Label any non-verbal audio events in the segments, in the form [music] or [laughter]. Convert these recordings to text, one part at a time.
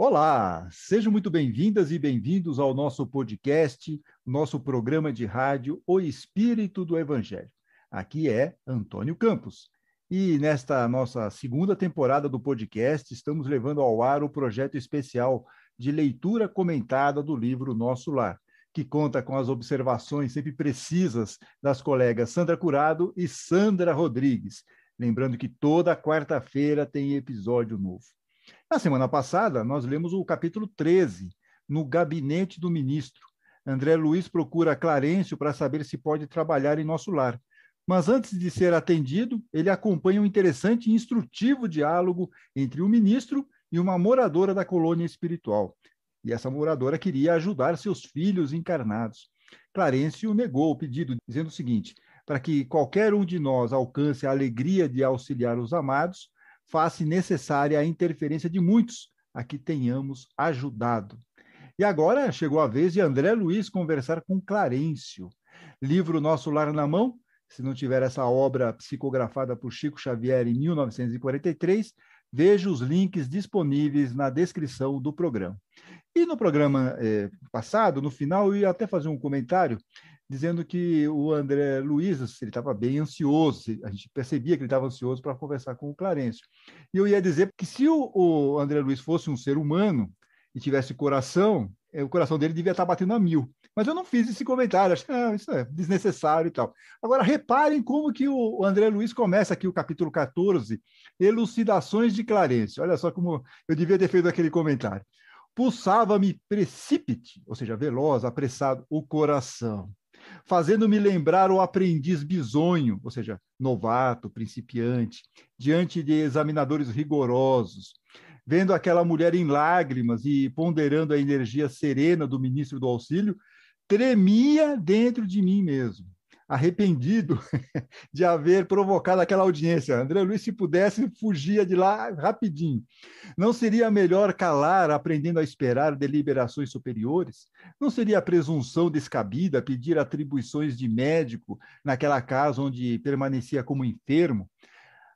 Olá, sejam muito bem-vindas e bem-vindos ao nosso podcast, nosso programa de rádio O Espírito do Evangelho. Aqui é Antônio Campos. E nesta nossa segunda temporada do podcast, estamos levando ao ar o projeto especial de leitura comentada do livro Nosso Lar, que conta com as observações sempre precisas das colegas Sandra Curado e Sandra Rodrigues. Lembrando que toda quarta-feira tem episódio novo. Na semana passada, nós lemos o capítulo 13, No Gabinete do Ministro. André Luiz procura Clarencio para saber se pode trabalhar em nosso lar. Mas antes de ser atendido, ele acompanha um interessante e instrutivo diálogo entre o ministro e uma moradora da colônia espiritual. E essa moradora queria ajudar seus filhos encarnados. Clarencio negou o pedido, dizendo o seguinte: para que qualquer um de nós alcance a alegria de auxiliar os amados, faz-se necessária a interferência de muitos a que tenhamos ajudado. E agora chegou a vez de André Luiz conversar com Clarencio. Livro Nosso Lar na Mão, se não tiver essa obra psicografada por Chico Xavier em 1943, veja os links disponíveis na descrição do programa. E no programa eh, passado, no final, eu ia até fazer um comentário dizendo que o André Luiz ele estava bem ansioso, a gente percebia que ele estava ansioso para conversar com o Clarencio. E eu ia dizer que se o, o, André Luiz fosse um ser humano e tivesse coração, é, o coração dele devia estar tá batendo a mil. Mas eu não fiz esse comentário, acho que ah, isso é desnecessário e tal. Agora, reparem como que o André Luiz começa aqui o capítulo 14, Elucidações de Clarencio. Olha só como eu devia ter feito aquele comentário. Pulsava-me precipite, ou seja, veloz, apressado, o coração fazendo-me lembrar o aprendiz bisonho, ou seja, novato, principiante, diante de examinadores rigorosos, vendo aquela mulher em lágrimas e ponderando a energia serena do ministro do auxílio, tremia dentro de mim mesmo arrependido [laughs] de haver provocado aquela audiência. André Luiz, se pudesse, fugia de lá rapidinho. Não seria melhor calar, aprendendo a esperar deliberações superiores? Não seria presunção descabida pedir atribuições de médico naquela casa onde permanecia como enfermo?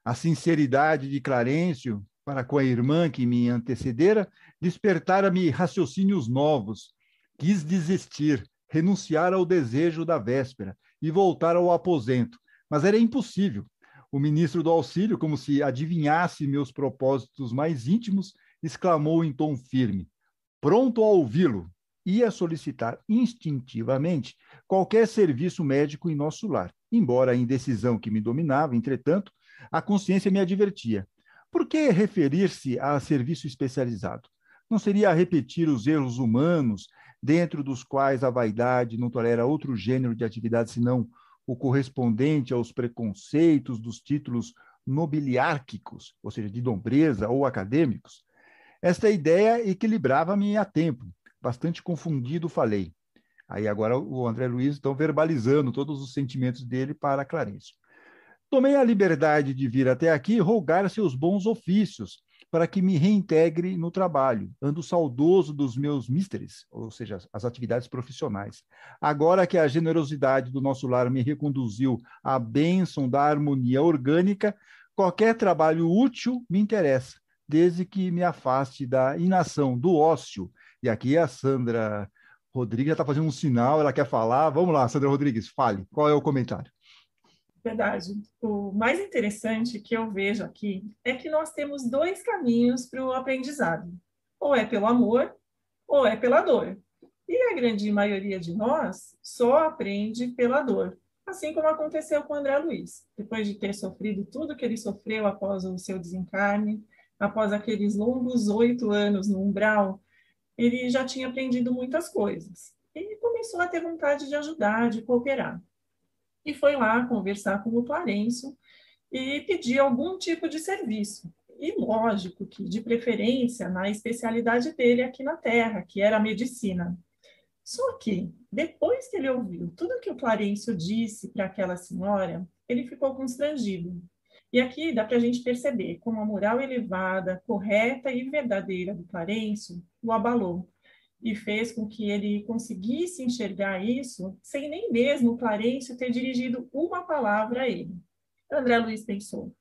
A sinceridade de Clarencio para com a irmã que me antecedera despertara-me raciocínios novos. Quis desistir, renunciar ao desejo da véspera e voltar ao aposento. Mas era impossível. O ministro do auxílio, como se adivinhasse meus propósitos mais íntimos, exclamou em tom firme: Pronto a ouvi-lo! Ia solicitar instintivamente qualquer serviço médico em nosso lar. Embora a indecisão que me dominava, entretanto, a consciência me advertia. Por que referir-se a serviço especializado? Não seria repetir os erros humanos dentro dos quais a vaidade não tolera outro gênero de atividade senão o correspondente aos preconceitos dos títulos nobiliárquicos, ou seja, de nobreza ou acadêmicos, esta ideia equilibrava-me a tempo. Bastante confundido falei. Aí agora o André Luiz estão verbalizando todos os sentimentos dele para Clarencio. Tomei a liberdade de vir até aqui rogar seus bons ofícios, para que me reintegre no trabalho. Ando saudoso dos meus místeres, ou seja, as atividades profissionais. Agora que a generosidade do nosso lar me reconduziu à bênção da harmonia orgânica, qualquer trabalho útil me interessa, desde que me afaste da inação, do ócio. E aqui a Sandra Rodrigues já está fazendo um sinal, ela quer falar. Vamos lá, Sandra Rodrigues, fale. Qual é o comentário? verdade, o mais interessante que eu vejo aqui é que nós temos dois caminhos para o aprendizado: ou é pelo amor, ou é pela dor. E a grande maioria de nós só aprende pela dor, assim como aconteceu com André Luiz. Depois de ter sofrido tudo que ele sofreu após o seu desencarne, após aqueles longos oito anos no umbral, ele já tinha aprendido muitas coisas. E começou a ter vontade de ajudar, de cooperar e foi lá conversar com o Clarencio e pedir algum tipo de serviço. E lógico que, de preferência, na especialidade dele aqui na Terra, que era a medicina. Só que, depois que ele ouviu tudo que o Clarencio disse para aquela senhora, ele ficou constrangido. E aqui dá para a gente perceber como a moral elevada, correta e verdadeira do Clarencio o abalou e fez com que ele conseguisse enxergar isso sem nem mesmo Clarencio ter dirigido uma palavra a ele. André Luiz pensou: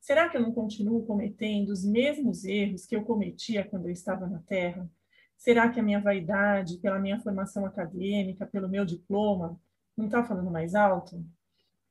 será que eu não continuo cometendo os mesmos erros que eu cometia quando eu estava na Terra? Será que a minha vaidade, pela minha formação acadêmica, pelo meu diploma, não está falando mais alto?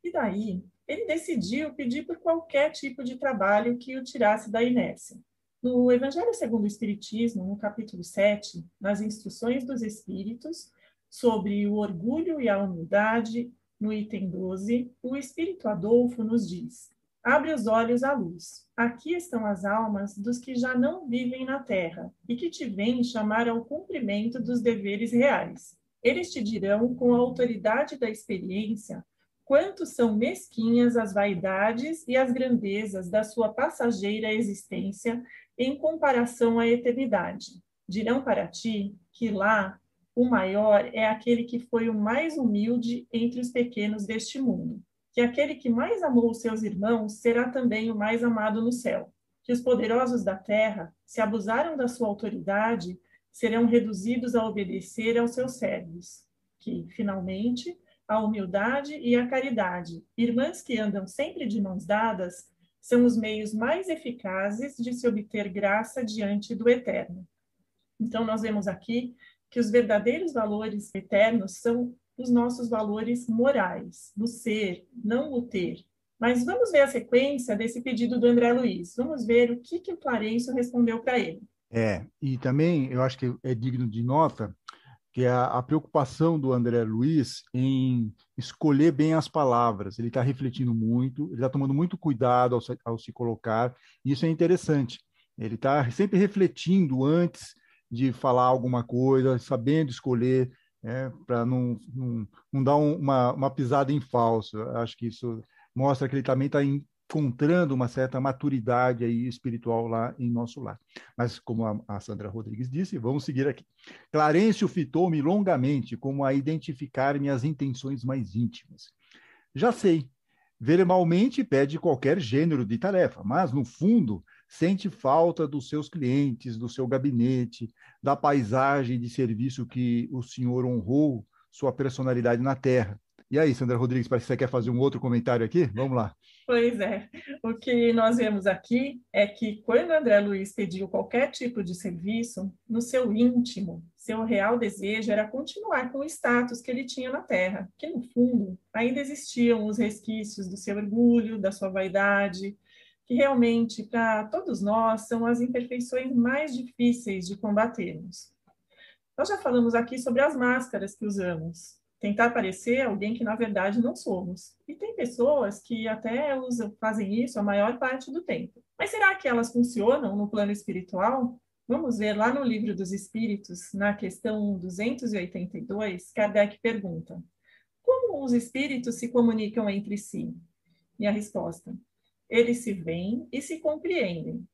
E daí, ele decidiu pedir por qualquer tipo de trabalho que o tirasse da inércia. No Evangelho segundo o Espiritismo, no capítulo 7, nas instruções dos Espíritos, sobre o orgulho e a humildade, no item 12, o Espírito Adolfo nos diz: Abre os olhos à luz. Aqui estão as almas dos que já não vivem na terra e que te vêm chamar ao cumprimento dos deveres reais. Eles te dirão, com a autoridade da experiência, quanto são mesquinhas as vaidades e as grandezas da sua passageira existência em comparação à eternidade. Dirão para ti que lá o maior é aquele que foi o mais humilde entre os pequenos deste mundo, que aquele que mais amou os seus irmãos será também o mais amado no céu, que os poderosos da terra, se abusaram da sua autoridade, serão reduzidos a obedecer aos seus servos, que, finalmente, a humildade e a caridade, irmãs que andam sempre de mãos dadas, são os meios mais eficazes de se obter graça diante do eterno. Então, nós vemos aqui que os verdadeiros valores eternos são os nossos valores morais, do ser, não o ter. Mas vamos ver a sequência desse pedido do André Luiz. Vamos ver o que, que o Clarencio respondeu para ele. É, e também eu acho que é digno de nota que é a, a preocupação do André Luiz em escolher bem as palavras. Ele está refletindo muito, ele está tomando muito cuidado ao, ao se colocar, e isso é interessante. Ele está sempre refletindo antes de falar alguma coisa, sabendo escolher, é, né, para não, não, não, dar um, uma, uma pisada em falso. Acho que isso mostra que ele também está encontrando uma certa maturidade aí espiritual lá em nosso lar. Mas, como a, Sandra Rodrigues disse, vamos seguir aqui. Clarencio fitou-me longamente como a identificar minhas intenções mais íntimas. Já sei, verbalmente pede qualquer gênero de tarefa, mas, no fundo, sente falta dos seus clientes, do seu gabinete, da paisagem de serviço que o senhor honrou sua personalidade na terra. E aí, Sandra Rodrigues, parece que você quer fazer um outro comentário aqui? Vamos lá. Pois é. O que nós vemos aqui é que quando André Luiz pediu qualquer tipo de serviço, no seu íntimo, seu real desejo era continuar com o status que ele tinha na Terra, que no fundo ainda existiam os resquícios do seu orgulho, da sua vaidade, que realmente para todos nós são as imperfeições mais difíceis de combatermos. Nós já falamos aqui sobre as máscaras que usamos, tentar parecer alguém que na verdade não somos. E tem pessoas que até usam, fazem isso a maior parte do tempo. Mas será que elas funcionam no plano espiritual? Vamos ver lá no Livro dos Espíritos, na questão 282, Kardec pergunta: Como os espíritos se comunicam entre si? E a resposta: Eles se veem e se compreendem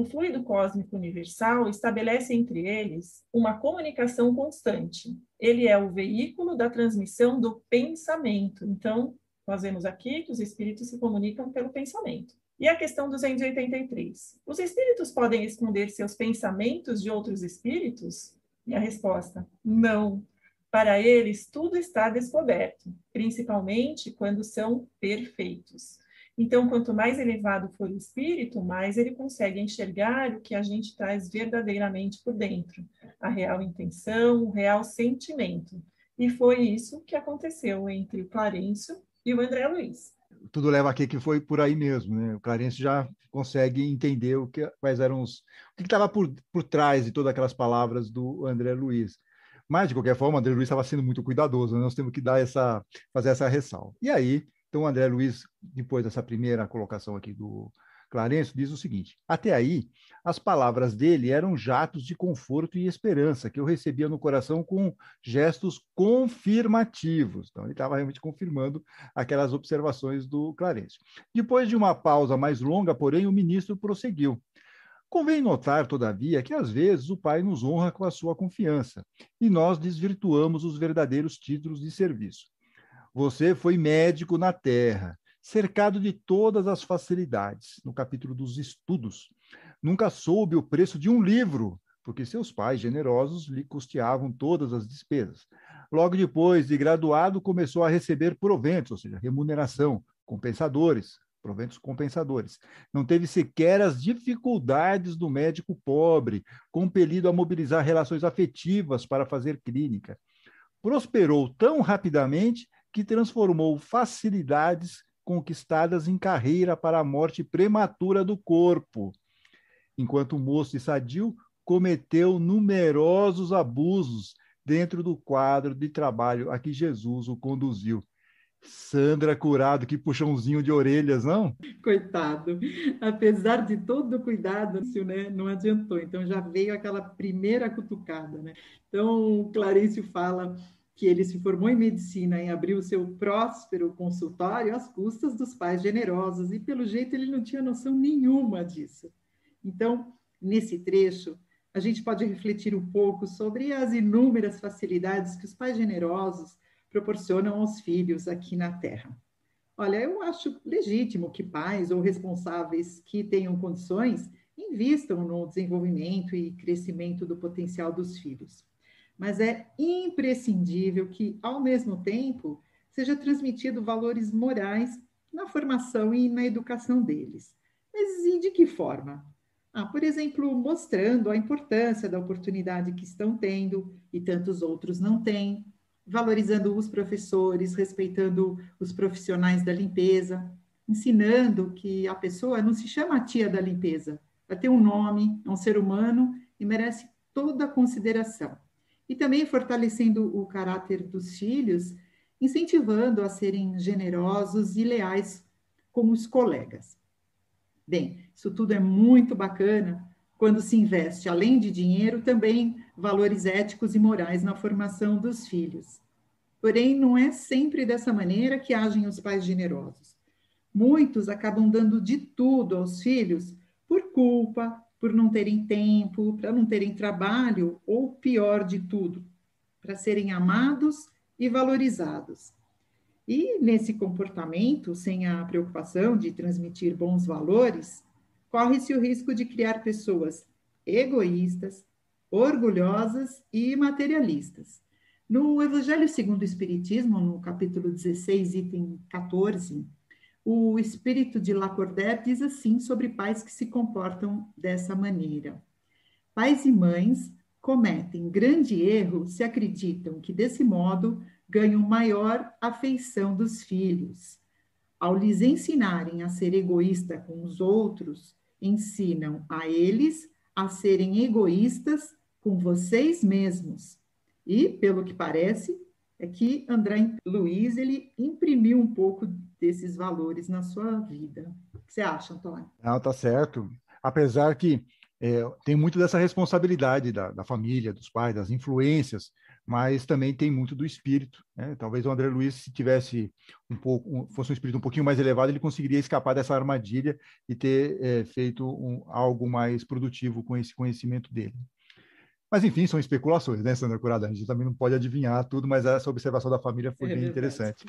o fluido cósmico universal estabelece entre eles uma comunicação constante. Ele é o veículo da transmissão do pensamento. Então, nós vemos aqui que os espíritos se comunicam pelo pensamento. E a questão 283. Os espíritos podem esconder seus pensamentos de outros espíritos? E a resposta: não. Para eles, tudo está descoberto, principalmente quando são perfeitos. Então, quanto mais elevado for o espírito, mais ele consegue enxergar o que a gente traz verdadeiramente por dentro, a real intenção, o real sentimento. E foi isso que aconteceu entre o Clarencio e o André Luiz. Tudo leva a crer que foi por aí mesmo, né? O Clarencio já consegue entender o que, quais eram os. o que estava por, por trás de todas aquelas palavras do André Luiz. Mas, de qualquer forma, o André Luiz estava sendo muito cuidadoso, né? nós temos que dar essa, fazer essa ressalva. E aí, então, o André Luiz, depois dessa primeira colocação aqui do Clarencio, diz o seguinte: Até aí, as palavras dele eram jatos de conforto e esperança que eu recebia no coração com gestos confirmativos. Então, ele estava realmente confirmando aquelas observações do Clarencio. Depois de uma pausa mais longa, porém, o ministro prosseguiu. Convém notar, todavia, que às vezes o Pai nos honra com a sua confiança e nós desvirtuamos os verdadeiros títulos de serviço. Você foi médico na terra, cercado de todas as facilidades, no capítulo dos estudos. Nunca soube o preço de um livro, porque seus pais generosos lhe custeavam todas as despesas. Logo depois de graduado, começou a receber proventos, ou seja, remuneração, compensadores, proventos compensadores. Não teve sequer as dificuldades do médico pobre, compelido a mobilizar relações afetivas para fazer clínica. Prosperou tão rapidamente que transformou facilidades conquistadas em carreira para a morte prematura do corpo, enquanto moço e sadio cometeu numerosos abusos dentro do quadro de trabalho a que Jesus o conduziu. Sandra Curado, que puxãozinho de orelhas, não? Coitado. Apesar de todo o cuidado, né, não adiantou. Então já veio aquela primeira cutucada, né? Então Clarício fala que ele se formou em medicina e abriu seu próspero consultório às custas dos pais generosos, e pelo jeito ele não tinha noção nenhuma disso. Então, nesse trecho, a gente pode refletir um pouco sobre as inúmeras facilidades que os pais generosos proporcionam aos filhos aqui na Terra. Olha, eu acho legítimo que pais ou responsáveis que tenham condições invistam no desenvolvimento e crescimento do potencial dos filhos mas é imprescindível que, ao mesmo tempo, seja transmitido valores morais na formação e na educação deles. Mas e de que forma? Ah, por exemplo, mostrando a importância da oportunidade que estão tendo e tantos outros não têm, valorizando os professores, respeitando os profissionais da limpeza, ensinando que a pessoa não se chama tia da limpeza, ela tem um nome, é um ser humano e merece toda a consideração e também fortalecendo o caráter dos filhos, incentivando a serem generosos e leais com os colegas. Bem, isso tudo é muito bacana quando se investe, além de dinheiro, também valores éticos e morais na formação dos filhos. Porém, não é sempre dessa maneira que agem os pais generosos. Muitos acabam dando de tudo aos filhos por culpa, por não terem tempo, para não terem trabalho, ou pior de tudo, para serem amados e valorizados. E nesse comportamento, sem a preocupação de transmitir bons valores, corre-se o risco de criar pessoas egoístas, orgulhosas e materialistas. No Evangelho segundo o Espiritismo, no capítulo 16, item 14, o espírito de Lacordaire diz assim sobre pais que se comportam dessa maneira. Pais e mães cometem grande erro se acreditam que desse modo ganham maior afeição dos filhos. Ao lhes ensinarem a ser egoísta com os outros, ensinam a eles a serem egoístas com vocês mesmos. E, pelo que parece, é que André Luiz ele imprimiu um pouco desses valores na sua vida. O que você acha, Antônio? Ah, tá certo. Apesar que é, tem muito dessa responsabilidade da, da, família, dos pais, das influências, mas também tem muito do espírito. Né? Talvez o André Luiz, se tivesse um pouco, fosse um espírito um pouquinho mais elevado, ele conseguiria escapar dessa armadilha e ter é, feito um, algo mais produtivo com esse conhecimento dele. Mas, enfim, são especulações, né, Sandra Curada? A gente também não pode adivinhar tudo, mas essa observação da família foi é bem verdade. interessante.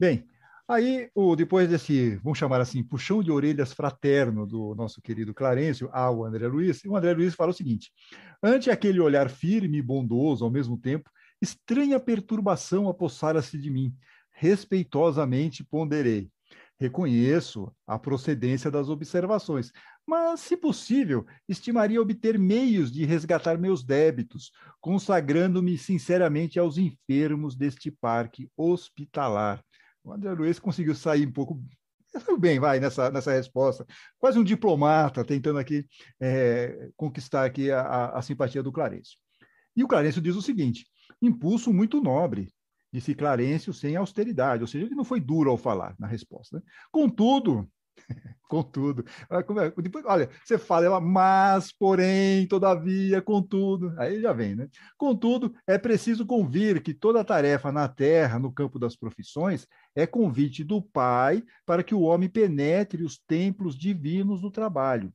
Bem, Aí, o, depois desse, vamos chamar assim, puxão de orelhas fraterno do nosso querido Clarencio ao André Luiz, o André Luiz fala o seguinte: ante aquele olhar firme e bondoso ao mesmo tempo, estranha perturbação apossara-se de mim. Respeitosamente ponderei. Reconheço a procedência das observações, mas, se possível, estimaria obter meios de resgatar meus débitos, consagrando-me sinceramente aos enfermos deste parque hospitalar o André Luiz conseguiu sair um pouco saiu bem, vai, nessa, nessa resposta. Quase um diplomata tentando aqui é, conquistar aqui a, a, a, simpatia do Clarencio. E o Clarencio diz o seguinte, impulso muito nobre, disse Clarencio sem austeridade, ou seja, ele não foi duro ao falar na resposta. Né? Contudo, [laughs] contudo. Depois, olha, você fala, ela, mas, porém, todavia, contudo. Aí já vem, né? Contudo, é preciso convir que toda tarefa na terra, no campo das profissões, é convite do Pai para que o homem penetre os templos divinos do trabalho.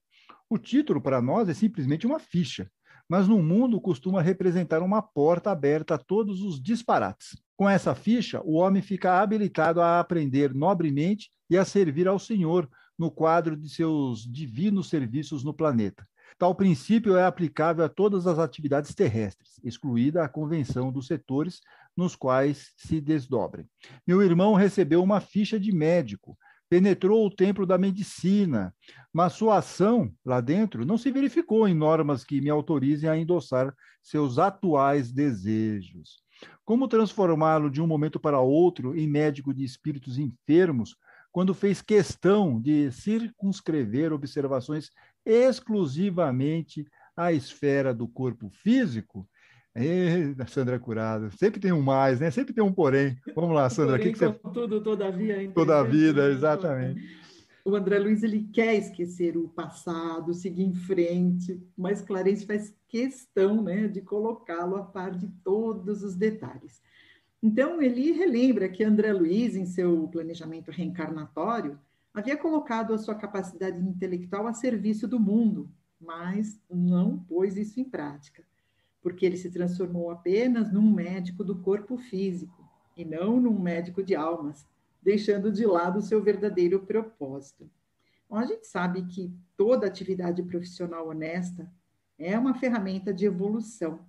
O título, para nós, é simplesmente uma ficha, mas no mundo costuma representar uma porta aberta a todos os disparates. Com essa ficha, o homem fica habilitado a aprender nobremente e a servir ao Senhor no quadro de seus divinos serviços no planeta. Tal princípio é aplicável a todas as atividades terrestres, excluída a convenção dos setores nos quais se desdobrem. Meu irmão recebeu uma ficha de médico, penetrou o templo da medicina, mas sua ação lá dentro não se verificou em normas que me autorizem a endossar seus atuais desejos. Como transformá-lo de um momento para outro em médico de espíritos enfermos quando fez questão de circunscrever observações exclusivamente à esfera do corpo físico. E, Sandra Curado, sempre tem um mais, né? Sempre tem um porém. Vamos lá, Sandra, porém, o que, que você... Tudo, todavia. Entendeu? Toda a vida, né? exatamente. O André Luiz, ele quer esquecer o passado, seguir em frente, mas Clarence faz questão né, de colocá-lo a par de todos os detalhes. Então, ele relembra que André Luiz, em seu planejamento reencarnatório, havia colocado a sua capacidade intelectual a serviço do mundo, mas não pôs isso em prática, porque ele se transformou apenas num médico do corpo físico e não num médico de almas, deixando de lado o seu verdadeiro propósito. Bom, a gente sabe que toda atividade profissional honesta é uma ferramenta de evolução,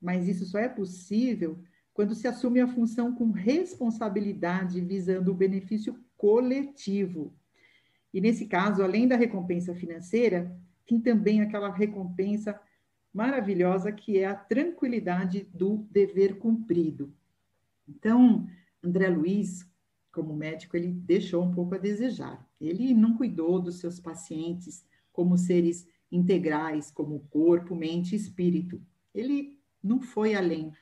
mas isso só é possível quando se assume a função com responsabilidade visando o benefício coletivo. E nesse caso, além da recompensa financeira, tem também aquela recompensa maravilhosa que é a tranquilidade do dever cumprido. Então, André Luiz, como médico, ele deixou um pouco a desejar. Ele não cuidou dos seus pacientes como seres integrais, como corpo, mente e espírito. Ele não foi além,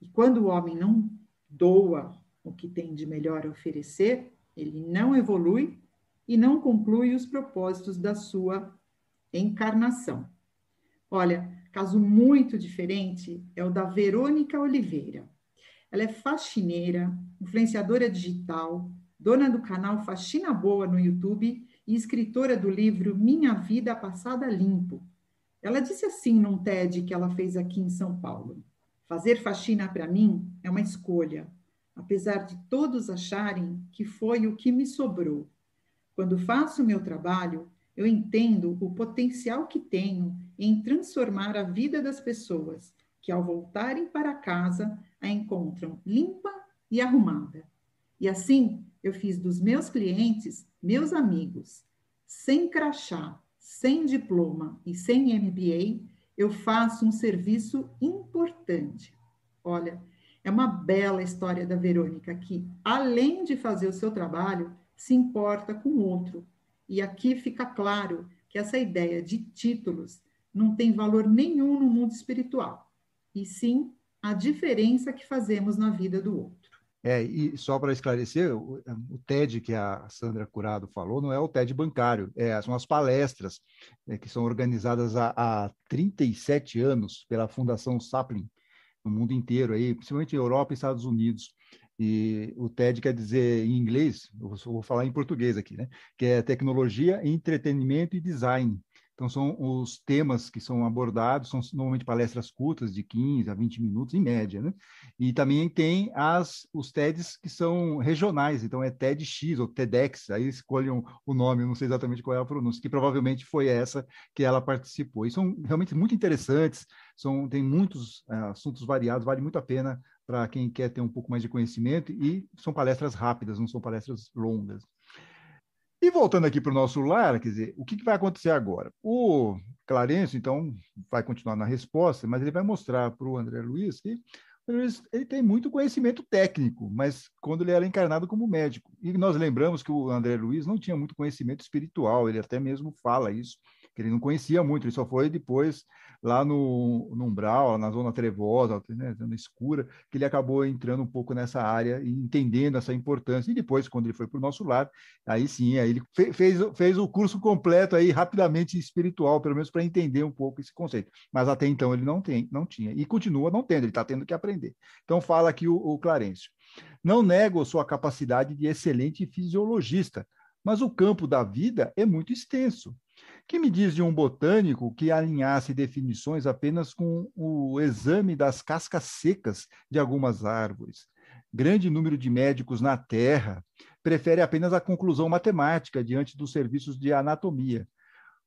e quando o homem não doa o que tem de melhor a oferecer, ele não evolui e não conclui os propósitos da sua encarnação. Olha, caso muito diferente é o da Verônica Oliveira. Ela é faxineira, influenciadora digital, dona do canal Faxina Boa no YouTube e escritora do livro Minha Vida Passada Limpo. Ela disse assim num TED que ela fez aqui em São Paulo. Fazer faxina para mim é uma escolha, apesar de todos acharem que foi o que me sobrou. Quando faço o meu trabalho, eu entendo o potencial que tenho em transformar a vida das pessoas que, ao voltarem para casa, a encontram limpa e arrumada. E assim eu fiz dos meus clientes meus amigos, sem crachá, sem diploma e sem MBA eu faço um serviço importante. Olha, é uma bela história da Verônica que, além de fazer o seu trabalho, se importa com o outro. E aqui fica claro que essa ideia de títulos não tem valor nenhum no mundo espiritual, e sim a diferença que fazemos na vida do outro. É, e só para esclarecer, o, é, o, TED que a Sandra Curado falou não é o TED bancário, é, são as palestras é, que são organizadas há, há 37 anos pela Fundação Sapling, no mundo inteiro, aí, principalmente Europa e Estados Unidos. E o TED quer dizer em inglês, eu vou falar em português aqui, né? Que é tecnologia, entretenimento e design. Então, são os temas que são abordados, são normalmente palestras curtas, de 15 a 20 minutos, em média. Né? E também tem as, os TEDs que são regionais, então é TEDx ou TEDx, aí escolham o nome, não sei exatamente qual é a pronúncia, que provavelmente foi essa que ela participou. E são realmente muito interessantes, são, tem muitos eh, assuntos variados, vale muito a pena para quem quer ter um pouco mais de conhecimento, e são palestras rápidas, não são palestras longas. E voltando aqui para o nosso lar, quer dizer, o que, que vai acontecer agora? O Clarencio, então, vai continuar na resposta, mas ele vai mostrar para o André Luiz que ele tem muito conhecimento técnico, mas quando ele era encarnado como médico. E nós lembramos que o André Luiz não tinha muito conhecimento espiritual, ele até mesmo fala isso que ele não conhecia muito, ele só foi depois lá no, no umbral, na zona trevosa, né, zona escura, que ele acabou entrando um pouco nessa área e entendendo essa importância. E depois, quando ele foi para o nosso lado, aí sim, aí ele fe fez, fez o curso completo aí rapidamente espiritual, pelo menos para entender um pouco esse conceito. Mas até então ele não tem, não tinha e continua não tendo, ele está tendo que aprender. Então fala aqui o, o Clarencio. Não nego sua capacidade de excelente fisiologista, mas o campo da vida é muito extenso que me diz de um botânico que alinhasse definições apenas com o exame das cascas secas de algumas árvores? Grande número de médicos na Terra prefere apenas a conclusão matemática diante dos serviços de anatomia.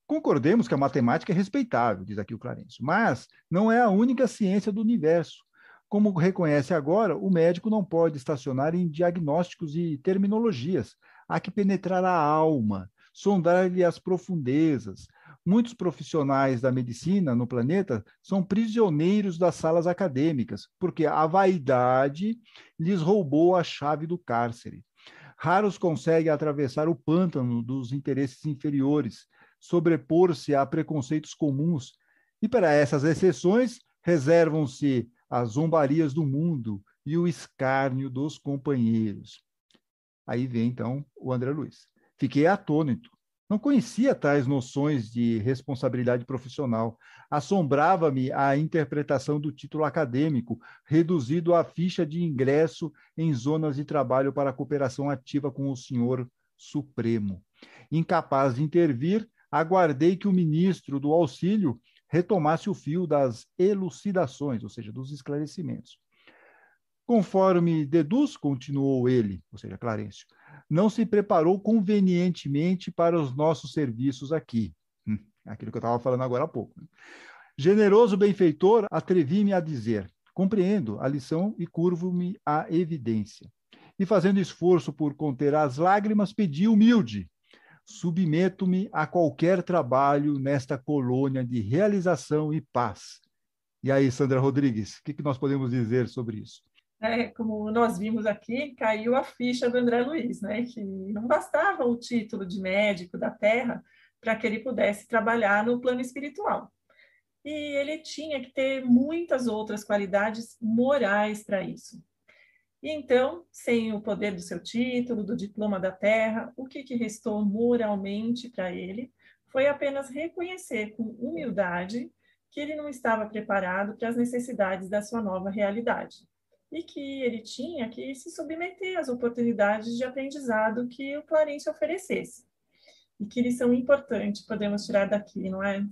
Concordemos que a matemática é respeitável, diz aqui o Clarencio, mas não é a única ciência do universo. Como reconhece agora, o médico não pode estacionar em diagnósticos e terminologias. Há que penetrar a alma, sondar-lhe as profundezas. Muitos profissionais da medicina no planeta são prisioneiros das salas acadêmicas, porque a vaidade lhes roubou a chave do cárcere. Raros conseguem atravessar o pântano dos interesses inferiores, sobrepor-se a preconceitos comuns, e para essas exceções reservam-se as zombarias do mundo e o escárnio dos companheiros. Aí vem então o André Luiz. Fiquei atônito. Não conhecia tais noções de responsabilidade profissional. Assombrava-me a interpretação do título acadêmico, reduzido à ficha de ingresso em zonas de trabalho para cooperação ativa com o senhor Supremo. Incapaz de intervir, aguardei que o ministro do auxílio retomasse o fio das elucidações, ou seja, dos esclarecimentos. Conforme deduz, continuou ele, ou seja, Clarencio, não se preparou convenientemente para os nossos serviços aqui. Hum, aquilo que eu estava falando agora há pouco. Né? Generoso benfeitor, atrevi-me a dizer: compreendo a lição e curvo-me à evidência. E fazendo esforço por conter as lágrimas, pedi humilde: submeto-me a qualquer trabalho nesta colônia de realização e paz. E aí, Sandra Rodrigues, o que, que nós podemos dizer sobre isso? né, como nós vimos aqui, caiu a ficha do André Luiz, né, que não bastava o título de médico da Terra para que ele pudesse trabalhar no plano espiritual. E ele tinha que ter muitas outras qualidades morais para isso. E então, sem o poder do seu título, do diploma da terra, o que, que restou moralmente para ele foi apenas reconhecer com humildade que ele não estava preparado para as necessidades da sua nova realidade e que ele tinha que se submeter às oportunidades de aprendizado que o Clarencio oferecesse. E que lição importante podemos tirar daqui, não é?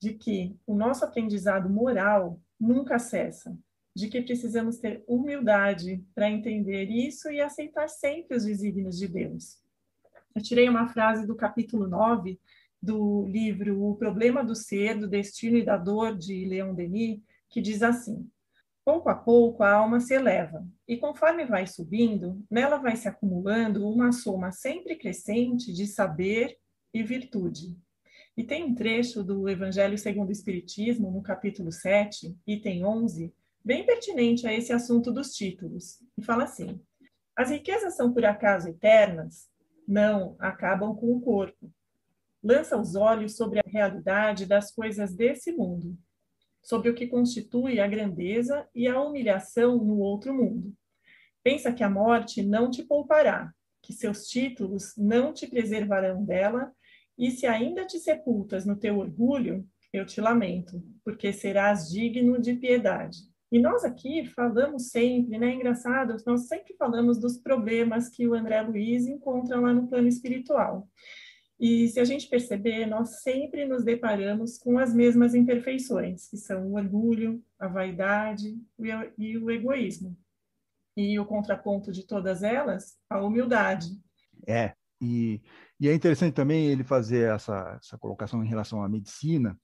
De que o nosso aprendizado moral nunca cessa, de que precisamos ter humildade para entender isso e aceitar sempre os desígnios de Deus. Eu tirei uma frase do capítulo 9 do livro O Problema do Ser, do Destino e da Dor, de Leon Denis, que diz assim: Pouco a pouco a alma se eleva, e conforme vai subindo, nela vai se acumulando uma soma sempre crescente de saber e virtude. E tem um trecho do Evangelho segundo o Espiritismo, no capítulo 7, item 11, bem pertinente a esse assunto dos títulos, e fala assim: As riquezas são por acaso eternas? Não, acabam com o corpo. Lança os olhos sobre a realidade das coisas desse mundo sobre o que constitui a grandeza e a humilhação no outro mundo. Pensa que a morte não te poupará, que seus títulos não te preservarão dela, e se ainda te sepultas no teu orgulho, eu te lamento, porque serás digno de piedade. E nós aqui falamos sempre, né? Engraçado, nós sempre falamos dos problemas que o André Luiz encontra lá no plano espiritual. E se a gente perceber, nós sempre nos deparamos com as mesmas imperfeições, que são o orgulho, a vaidade e o egoísmo. E o contraponto de todas elas, a humildade. É, e, e é interessante também ele fazer essa, essa colocação em relação à medicina.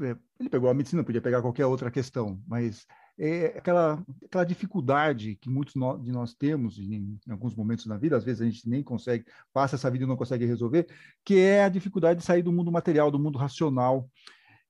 É, ele pegou a medicina, podia pegar qualquer outra questão, mas é aquela, aquela dificuldade que muitos de nós temos em, em, alguns momentos da vida, às vezes a gente nem consegue, passa essa vida e não consegue resolver, que é a dificuldade de sair do mundo material, do mundo racional.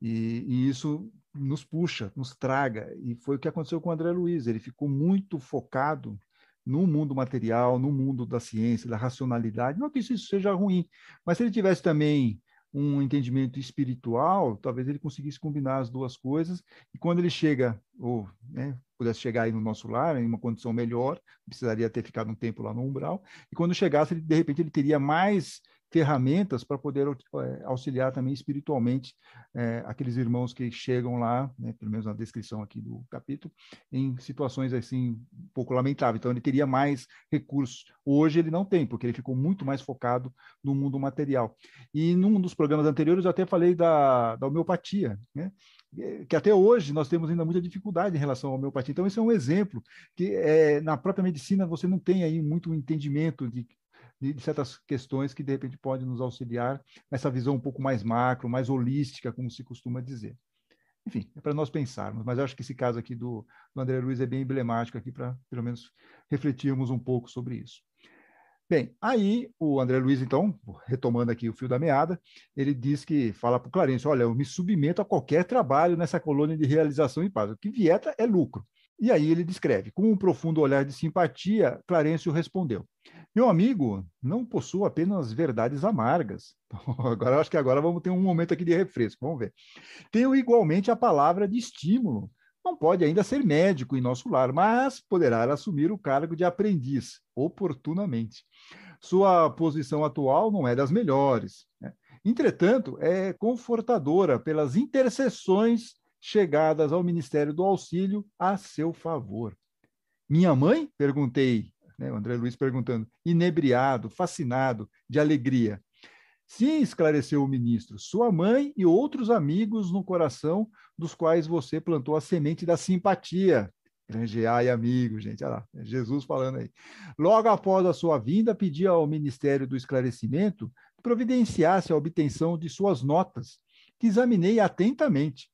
E, e isso nos puxa, nos traga. E foi o que aconteceu com o André Luiz. Ele ficou muito focado no mundo material, no mundo da ciência, da racionalidade. Não que isso seja ruim, mas se ele tivesse também um entendimento espiritual, talvez ele conseguisse combinar as duas coisas. E quando ele chega, ou né, pudesse chegar aí no nosso lar, em uma condição melhor, precisaria ter ficado um tempo lá no umbral. E quando chegasse, ele, de repente, ele teria mais ferramentas para poder eh, auxiliar também espiritualmente é, aqueles irmãos que chegam lá, né, pelo menos na descrição aqui do capítulo, em situações assim um pouco lamentáveis. Então ele teria mais recursos. Hoje ele não tem, porque ele ficou muito mais focado no mundo material. E num dos programas anteriores eu até falei da, da homeopatia, né? Eh, que até hoje nós temos ainda muita dificuldade em relação à homeopatia. Então, esse é um exemplo que é, na própria medicina você não tem aí muito entendimento de de, de certas questões que, de repente, podem nos auxiliar nessa visão um pouco mais macro, mais holística, como se costuma dizer. Enfim, é para nós pensarmos, mas acho que esse caso aqui do, do André Luiz é bem emblemático aqui para, pelo menos, refletirmos um pouco sobre isso. Bem, aí o André Luiz, então, retomando aqui o fio da meada, ele diz que fala para o Clarence: olha, eu me submeto a qualquer trabalho nessa colônia de realização e paz. O que vieta é lucro. E aí ele descreve: com um profundo olhar de simpatia, Clarêncio respondeu: meu amigo, não possua apenas verdades amargas. [laughs] Agora acho que agora vamos ter um momento aqui de refresco, vamos ver. Tenho igualmente a palavra de estímulo. Não pode ainda ser médico em nosso lar, mas poderá assumir o cargo de aprendiz, oportunamente. Sua posição atual não é das melhores. Né? Entretanto, é confortadora pelas intercessões chegadas ao Ministério do Auxílio a seu favor. Minha mãe? perguntei né? O André Luiz perguntando, inebriado, fascinado, de alegria. Sim, esclareceu o ministro, sua mãe e outros amigos no coração dos quais você plantou a semente da simpatia. Grangear e amigo, gente, olha lá, é Jesus falando aí. Logo após a sua vinda, pedi ao Ministério do Esclarecimento que providenciasse a obtenção de suas notas, que examinei atentamente.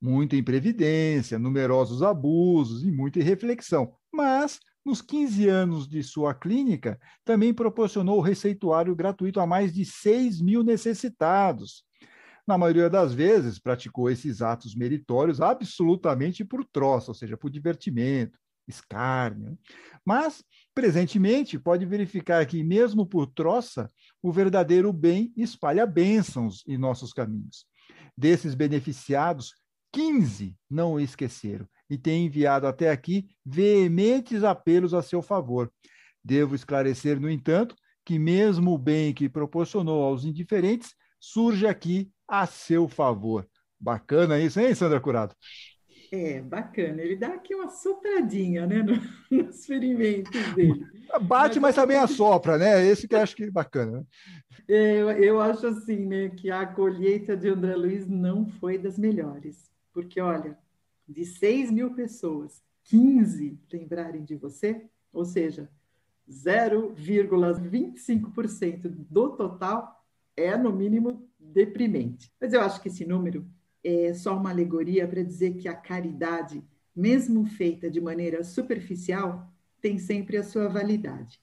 Muita imprevidência, numerosos abusos e muita irreflexão, mas nos 15 anos de sua clínica, também proporcionou receituário gratuito a mais de 6 mil necessitados. Na maioria das vezes, praticou esses atos meritórios absolutamente por troça, ou seja, por divertimento, escárnio. Mas, presentemente, pode verificar que, mesmo por troça, o verdadeiro bem espalha bênçãos em nossos caminhos. Desses beneficiados, 15 não o esqueceram e tem enviado até aqui veementes apelos a seu favor. Devo esclarecer, no entanto, que mesmo o bem que proporcionou aos indiferentes surge aqui a seu favor. Bacana isso, hein, Sandra Curado? É, bacana. Ele dá aqui uma sopradinha, né, [laughs] nos ferimentos dele. Bate, mas, mas também assopra, né? Esse que eu acho que é bacana. Né? Eu, eu acho assim, né, que a colheita de André Luiz não foi das melhores. Porque, olha, de 6 mil pessoas, 15 lembrarem de você, ou seja, 0,25% do total é, no mínimo, deprimente. Mas eu acho que esse número é só uma alegoria para dizer que a caridade, mesmo feita de maneira superficial, tem sempre a sua validade.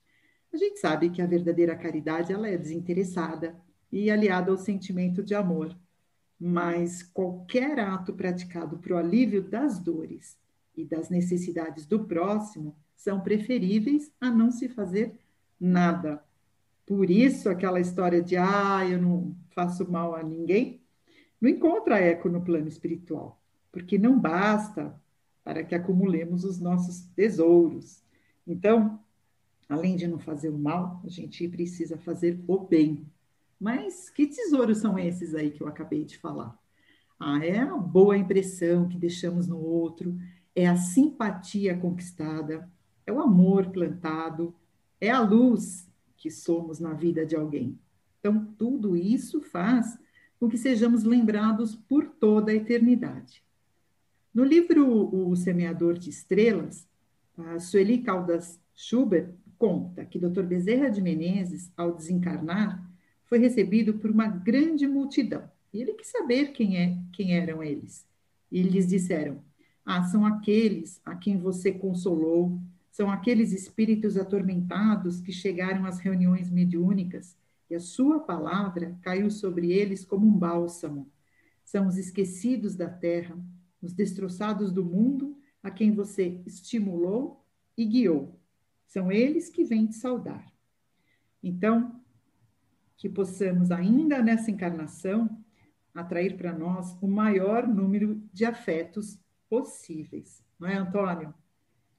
A gente sabe que a verdadeira caridade ela é desinteressada e aliada ao sentimento de amor mas qualquer ato praticado para o alívio das dores e das necessidades do próximo são preferíveis a não se fazer nada. Por isso, aquela história de, ah, eu não faço mal a ninguém, não encontra eco no plano espiritual, porque não basta para que acumulemos os nossos tesouros. Então, além de não fazer o mal, a gente precisa fazer o bem. Mas que tesouros são esses aí que eu acabei de falar? Ah, é a boa impressão que deixamos no outro, é a simpatia conquistada, é o amor plantado, é a luz que somos na vida de alguém. Então, tudo isso faz com que sejamos lembrados por toda a eternidade. No livro O Semeador de Estrelas, a Sueli Caldas Schubert conta que Dr. Bezerra de Menezes, ao desencarnar, foi recebido por uma grande multidão. E ele quis saber quem, é, quem eram eles. E lhes disseram: Ah, são aqueles a quem você consolou, são aqueles espíritos atormentados que chegaram às reuniões mediúnicas, e a sua palavra caiu sobre eles como um bálsamo. São os esquecidos da terra, os destroçados do mundo, a quem você estimulou e guiou. São eles que vêm te saudar. Então, que possamos, ainda nessa encarnação, atrair para nós o maior número de afetos possíveis. Não é, Antônio?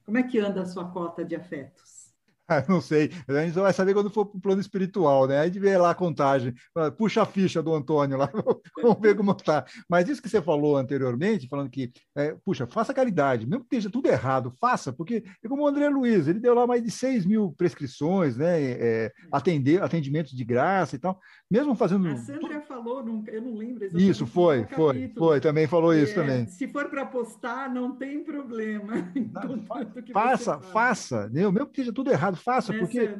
Como é que anda a sua cota de afetos? Eu [laughs] não sei, a gente vai saber quando for para o plano espiritual, né? Aí de ver lá a contagem, puxa a ficha do Antônio lá, [laughs] vamos ver como está. Mas isso que você falou anteriormente, falando que, é, puxa, faça caridade, mesmo que esteja tudo errado, faça, porque é como o André Luiz, ele deu lá mais de 6 mil prescrições, né? É, é atender, atendimentos de graça e tal, mesmo fazendo. A Sandra falou, não, eu não lembro exatamente. Isso, foi, foi, capítulo. foi, também falou isso é, também. Se for para postar, não tem problema. [laughs] Então, não, fa faça, faça, né? mesmo que esteja tudo errado faço né, porque.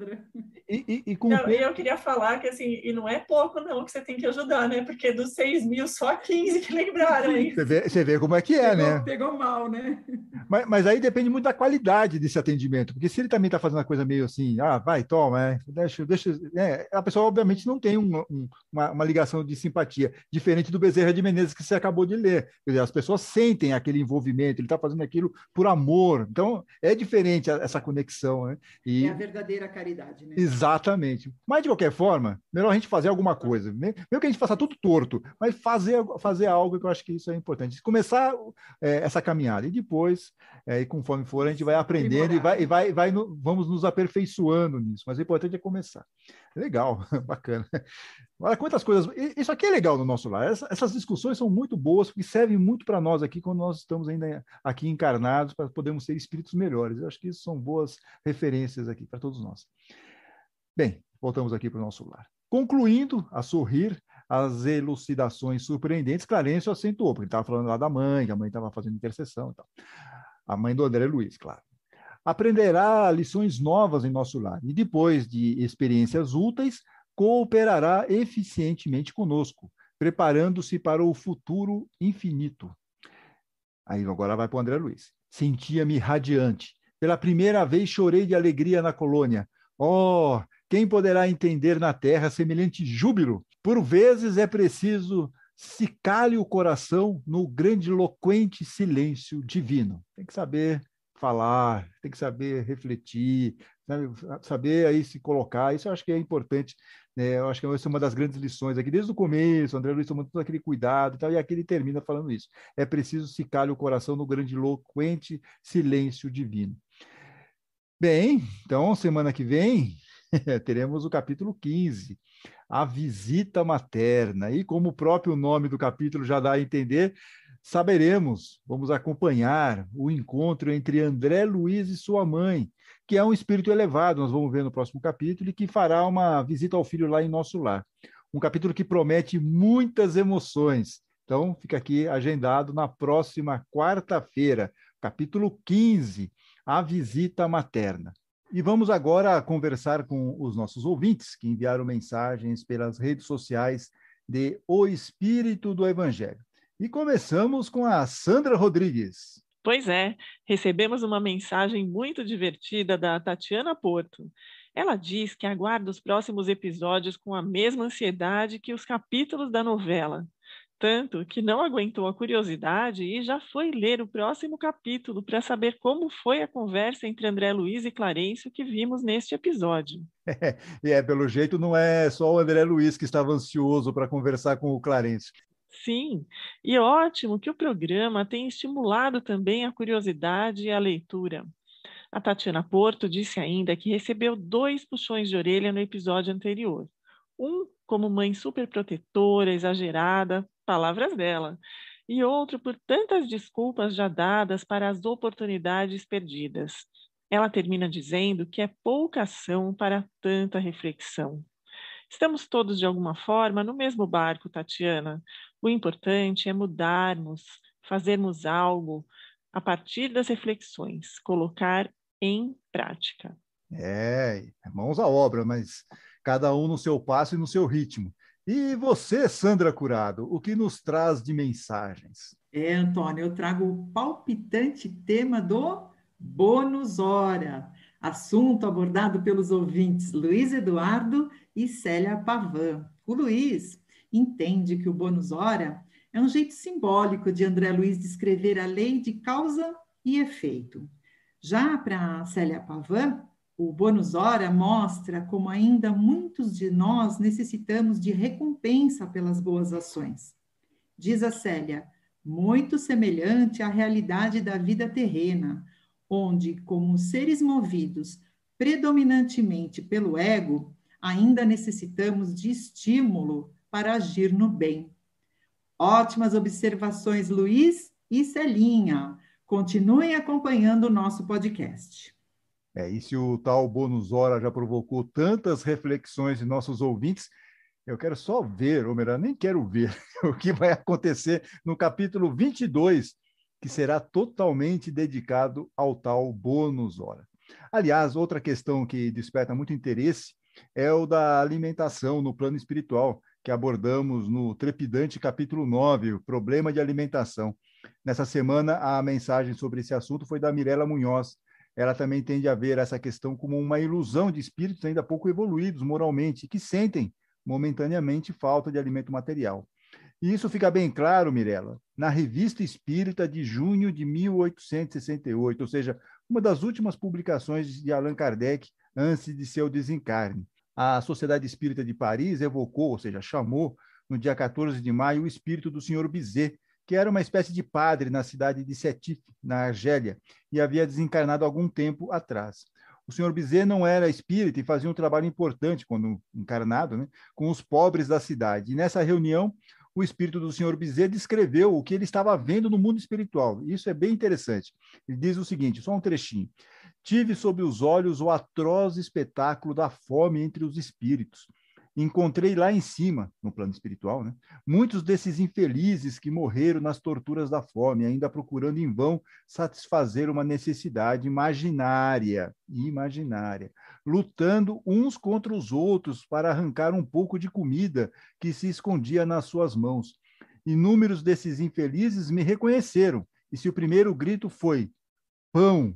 E, e, e, com não, eu queria falar que assim, e não é pouco, não, que você tem que ajudar, né? Porque dos 6 mil, só 15 que lembraram. Hein? Você, vê, você vê como é que é, pegou, né? Pegou mal, né? Mas, mas aí depende muito da qualidade desse atendimento, porque se ele também está fazendo uma coisa meio assim, ah, vai, toma, é, deixa, deixa. É, a pessoa, obviamente, não tem um, um, uma, uma, ligação de simpatia, diferente do Bezerra de Menezes que você acabou de ler. Quer dizer, as pessoas sentem aquele envolvimento, ele está fazendo aquilo por amor. Então, é diferente essa conexão, né? E, a verdadeira caridade, né? Exatamente. Mas, de qualquer forma, melhor a gente fazer alguma coisa. Mesmo que a gente faça tudo torto, mas fazer, fazer algo que eu acho que isso é importante. Começar é, essa caminhada e depois, é, e conforme for, a gente vai aprendendo e, vai, e vai, vai, vamos nos aperfeiçoando nisso. Mas o importante é começar. Legal, [laughs] bacana. Olha quantas coisas. Isso aqui é legal no nosso lar. Essas discussões são muito boas, porque servem muito para nós aqui, quando nós estamos ainda aqui encarnados, para podermos ser espíritos melhores. Eu acho que isso são boas referências aqui para todos nós. Bem, voltamos aqui para o nosso lar. Concluindo a sorrir, as elucidações surpreendentes, Clarencio acentuou, porque ele estava falando lá da mãe, que a mãe estava fazendo intercessão e tal. A mãe do André Luiz, claro aprenderá lições novas em nosso lar e, depois de experiências úteis, cooperará eficientemente conosco, preparando-se para o futuro infinito. Aí agora vai para o André Luiz. Sentia-me radiante. Pela primeira vez chorei de alegria na colônia. Oh, quem poderá entender na terra semelhante júbilo? Por vezes é preciso se cale o coração no grandiloquente silêncio divino. Tem que saber falar, tem que saber refletir, sabe? saber aí se colocar. Isso eu acho que é importante. Né? Eu acho que essa é uma das grandes lições aqui. Desde o começo, o André Luiz tomando todo aquele cuidado e tal, e aqui ele termina falando isso. É preciso se calhar o coração no grande eloquente silêncio divino. Bem, então, semana que vem, [laughs] teremos o capítulo 15, a visita materna. E como o próprio nome do capítulo já dá a entender, Saberemos, vamos acompanhar o encontro entre André Luiz e sua mãe, que é um espírito elevado, nós vamos ver no próximo capítulo, e que fará uma visita ao filho lá em nosso lar. Um capítulo que promete muitas emoções. Então, fica aqui agendado na próxima quarta-feira, capítulo 15, A Visita Materna. E vamos agora conversar com os nossos ouvintes que enviaram mensagens pelas redes sociais de O Espírito do Evangelho. E começamos com a Sandra Rodrigues. Pois é, recebemos uma mensagem muito divertida da Tatiana Porto. Ela diz que aguarda os próximos episódios com a mesma ansiedade que os capítulos da novela. Tanto que não aguentou a curiosidade e já foi ler o próximo capítulo para saber como foi a conversa entre André Luiz e Clarencio que vimos neste episódio. É, [laughs] e é, pelo jeito não é só o André Luiz que estava ansioso para conversar com o Clarencio. Sim, e ótimo que o programa tem estimulado também a curiosidade e a leitura. A Tatiana Porto disse ainda que recebeu dois puxões de orelha no episódio anterior. Um como mãe superprotetora, exagerada, palavras dela, e outro por tantas desculpas já dadas para as oportunidades perdidas. Ela termina dizendo que é pouca ação para tanta reflexão. Estamos todos, de alguma forma, no mesmo barco, Tatiana. O importante é mudarmos, fazermos algo a partir das reflexões, colocar em prática. É, mãos à obra, mas cada um no seu passo e no seu ritmo. E você, Sandra Curado, o que nos traz de mensagens? É, Antônio, eu trago o palpitante tema do bônus hora, assunto abordado pelos ouvintes Luiz Eduardo e Célia Pavan. O Luiz entende que o bônus hora é um jeito simbólico de André Luiz descrever a lei de causa e efeito. Já para Célia Pavan, o bônus hora mostra como ainda muitos de nós necessitamos de recompensa pelas boas ações. Diz a Célia, muito semelhante à realidade da vida terrena, onde, como seres movidos predominantemente pelo ego, ainda necessitamos de estímulo para agir no bem. Ótimas observações, Luiz e Celinha. Continuem acompanhando o nosso podcast. É, e se o tal Bônus Hora já provocou tantas reflexões de nossos ouvintes, eu quero só ver, ou melhor, nem quero ver, [laughs] o que vai acontecer no capítulo 22, que será totalmente dedicado ao tal Bônus Hora. Aliás, outra questão que desperta muito interesse é o da alimentação no plano espiritual, que abordamos no trepidante capítulo 9, o problema de alimentação. Nessa semana, a mensagem sobre esse assunto foi da Mirella Munhoz. Ela também tende a ver essa questão como uma ilusão de espíritos ainda pouco evoluídos moralmente, que sentem momentaneamente falta de alimento material. E isso fica bem claro, Mirella, na Revista Espírita de junho de 1868, ou seja, uma das últimas publicações de Allan Kardec antes de seu desencarne a Sociedade Espírita de Paris evocou, ou seja, chamou, no dia 14 de maio, o espírito do senhor Bizet, que era uma espécie de padre na cidade de Setif, na Argélia, e havia desencarnado algum tempo atrás. O senhor Bizet não era espírita e fazia um trabalho importante, quando encarnado, né, com os pobres da cidade. E nessa reunião, o espírito do senhor Bizet descreveu o que ele estava vendo no mundo espiritual. Isso é bem interessante. Ele diz o seguinte, só um trechinho. Tive sob os olhos o atroz espetáculo da fome entre os espíritos. Encontrei lá em cima, no plano espiritual, né, muitos desses infelizes que morreram nas torturas da fome, ainda procurando em vão satisfazer uma necessidade imaginária, imaginária, lutando uns contra os outros para arrancar um pouco de comida que se escondia nas suas mãos. Inúmeros desses infelizes me reconheceram, e se o primeiro grito foi: Pão,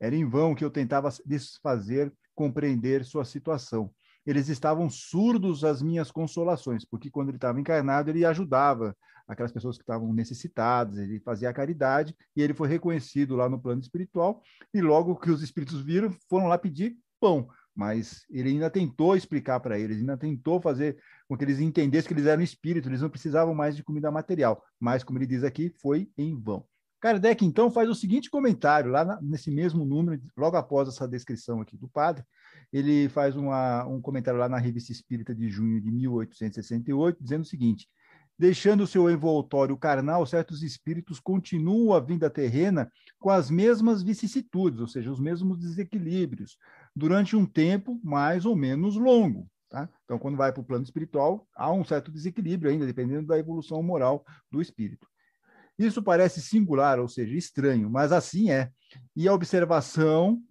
era em vão que eu tentava desfazer compreender sua situação. Eles estavam surdos às minhas consolações, porque quando ele estava encarnado, ele ajudava aquelas pessoas que estavam necessitadas, ele fazia a caridade, e ele foi reconhecido lá no plano espiritual, e logo que os espíritos viram, foram lá pedir pão. Mas ele ainda tentou explicar para eles, ainda tentou fazer com que eles entendessem que eles eram espíritos, eles não precisavam mais de comida material. Mas, como ele diz aqui, foi em vão. Kardec, então, faz o seguinte comentário, lá nesse mesmo número, logo após essa descrição aqui do padre, ele faz uma, um comentário lá na Revista Espírita de junho de 1868, dizendo o seguinte: deixando seu envoltório carnal, certos espíritos continuam a vinda terrena com as mesmas vicissitudes, ou seja, os mesmos desequilíbrios, durante um tempo mais ou menos longo. Tá? Então, quando vai para o plano espiritual, há um certo desequilíbrio ainda, dependendo da evolução moral do espírito. Isso parece singular, ou seja, estranho, mas assim é. E a observação,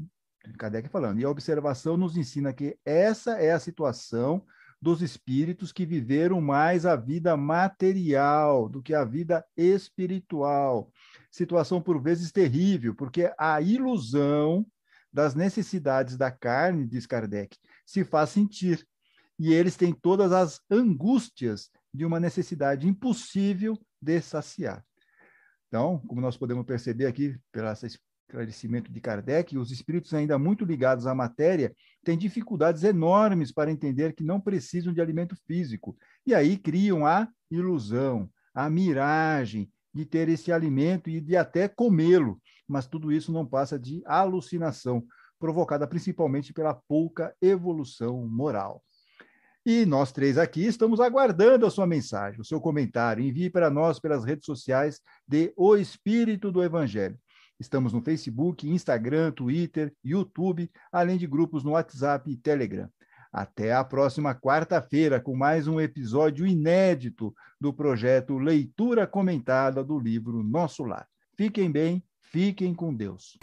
Kardec falando, e a observação nos ensina que essa é a situação dos espíritos que viveram mais a vida material do que a vida espiritual. Situação por vezes terrível, porque a ilusão das necessidades da carne, diz Kardec, se faz sentir. E eles têm todas as angústias de uma necessidade impossível de saciar. Então, como nós podemos perceber aqui, pelo esclarecimento de Kardec, os espíritos ainda muito ligados à matéria têm dificuldades enormes para entender que não precisam de alimento físico. E aí criam a ilusão, a miragem de ter esse alimento e de até comê-lo. Mas tudo isso não passa de alucinação, provocada principalmente pela pouca evolução moral. E nós três aqui estamos aguardando a sua mensagem, o seu comentário. Envie para nós pelas redes sociais de O Espírito do Evangelho. Estamos no Facebook, Instagram, Twitter, YouTube, além de grupos no WhatsApp e Telegram. Até a próxima quarta-feira com mais um episódio inédito do projeto Leitura Comentada do livro Nosso Lar. Fiquem bem, fiquem com Deus.